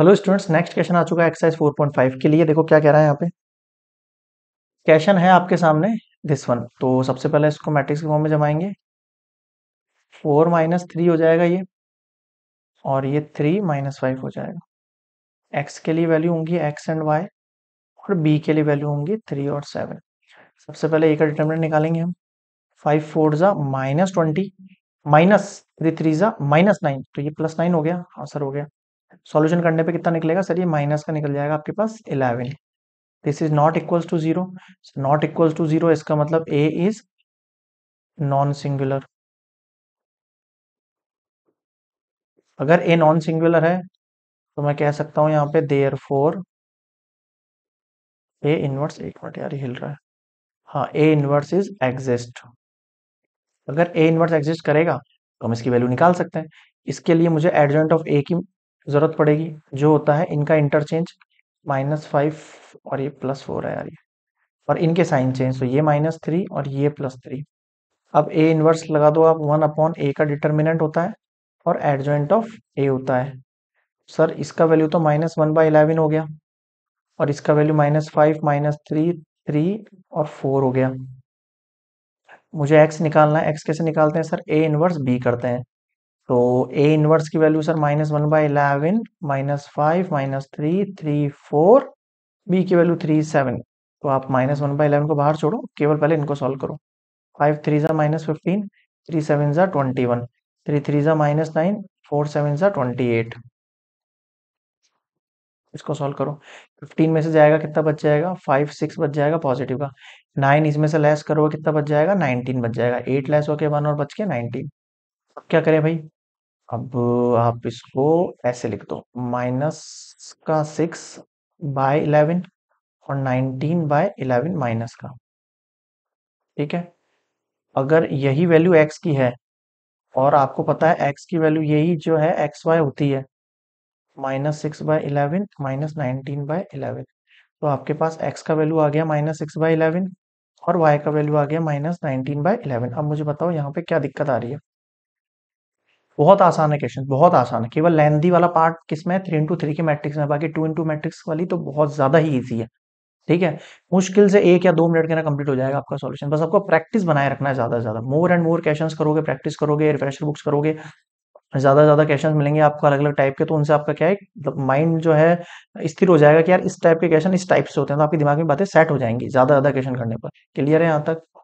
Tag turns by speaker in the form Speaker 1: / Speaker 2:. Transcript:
Speaker 1: hello students next question आ चुका है एक्सरसाइज 4.5 के लिए देखो क्या कह रहा है यहाँ पे क्वेश्चन है आपके सामने दिस वन तो सबसे पहले इसको मैट्रिक्स के फॉर्म में जमाएंगे फोर माइनस थ्री हो जाएगा ये और ये थ्री माइनस फाइव हो जाएगा एक्स के लिए वैल्यू होंगी एक्स एंड वाई और बी के लिए वैल्यू होंगी थ्री और सेवन सबसे पहले एक डिटर्मिनेंट निकालेंगे हम फाइव फोर ज़ा minus twenty minus three three ज़ा माइनस नाइन तो ये प्लस नाइन हो गया आंसर हो गया सॉल्यूशन करने पे कितना निकलेगा सर ये माइनस का निकल जाएगा आपके पास eleven this is not equals to zero not equals to zero इसका मतलब ए इज नॉन सिंगुलर अगर ए नॉन सिंगुलर है तो मैं कह सकता हूं यहां पे देयर फोर ए इनवर्स एक मिनट यार हिल रहा है हाँ ए इनवर्स इज एग्जिस्ट अगर ए इनवर्स एग्जिस्ट करेगा तो हम इसकी वैल्यू निकाल सकते हैं इसके लिए मुझे एडजेंट ऑफ ए की ज़रूरत पड़ेगी जो होता है इनका इंटरचेंज माइनस फाइव और ये प्लस फोर है यार ये और इनके साइन चेंज तो ये माइनस थ्री और ये प्लस थ्री अब ए इनवर्स लगा दो आप वन अपॉन ए का डिटर्मिनेंट होता है और एडजॉइंट ऑफ ए होता है सर इसका वैल्यू तो माइनस वन बाई इलेवन हो गया और इसका value minus five minus three three और फोर हो गया मुझे एक्स निकालना है एक्स कैसे निकालते हैं सर ए इनवर्स बी करते हैं तो ए इनवर्स की value sir minus one by eleven minus five minus three three four B की वैल्यू थ्री सेवन तो आप माइनस वन बाई इलेवन को बाहर छोड़ो केवल पहले इनको सॉल्व करो फाइव थ्री ज़ा माइनस फिफ्टीन थ्री सेवन ज़ा ट्वेंटी वन थ्री थ्री ज़ा माइनस नाइन फोर सेवन ज़ा ट्वेंटी एट इसको सॉल्व करो फिफ्टीन में से जाएगा कितना बच जाएगा फाइव सिक्स बच जाएगा पॉजिटिव का नाइन इसमें से लेस करोगे कितना बच जाएगा नाइनटीन बच जाएगा एट लेस होके वन और बच के नाइनटीन अब क्या करें भाई अब आप इसको ऐसे लिख दो माइनस का सिक्स बाय इलेवन और नाइनटीन बाय इलेवन माइनस का ठीक है अगर यही वैल्यू एक्स की है और आपको पता है एक्स की वैल्यू यही जो है एक्स वाई होती है minus six by eleven minus nineteen by eleven तो आपके पास एक्स का वैल्यू आ गया माइनस सिक्स बाय इलेवन और वाई का वैल्यू आ गया माइनस नाइनटीन बाय इलेवन अब मुझे बताओ यहाँ पे क्या दिक्कत आ रही है बहुत आसान है क्वेश्चन बहुत आसान है केवल लेंदी वाला पार्ट किसमें है थ्री इंटू थ्री के मैट्रिक्स में बाकी टू इंटू मैट्रिक्स वाली तो बहुत ज्यादा ही ईजी है ठीक है मुश्किल से एक या दो मिनट के ना कंप्लीट हो जाएगा आपका सॉल्यूशन बस आपको प्रैक्टिस बनाए रखना है ज्यादा से ज्यादा मोर एंड मोर क्वेश्चंस करोगे प्रैक्टिस करोगे रिफ्रेशर बुक्स करोगे ज्यादा ज्यादा क्वेश्चन मिलेंगे आपको अलग अलग टाइप के तो उनसे आपका क्या है मतलब माइंड जो है स्थिर हो जाएगा कि यार इस टाइप के क्वेश्चन इस टाइप से होते हैं तो आपके दिमाग में बातें सेट हो जाएंगी ज्यादा ज्यादा क्वेश्चन करने पर क्लियर है यहाँ तक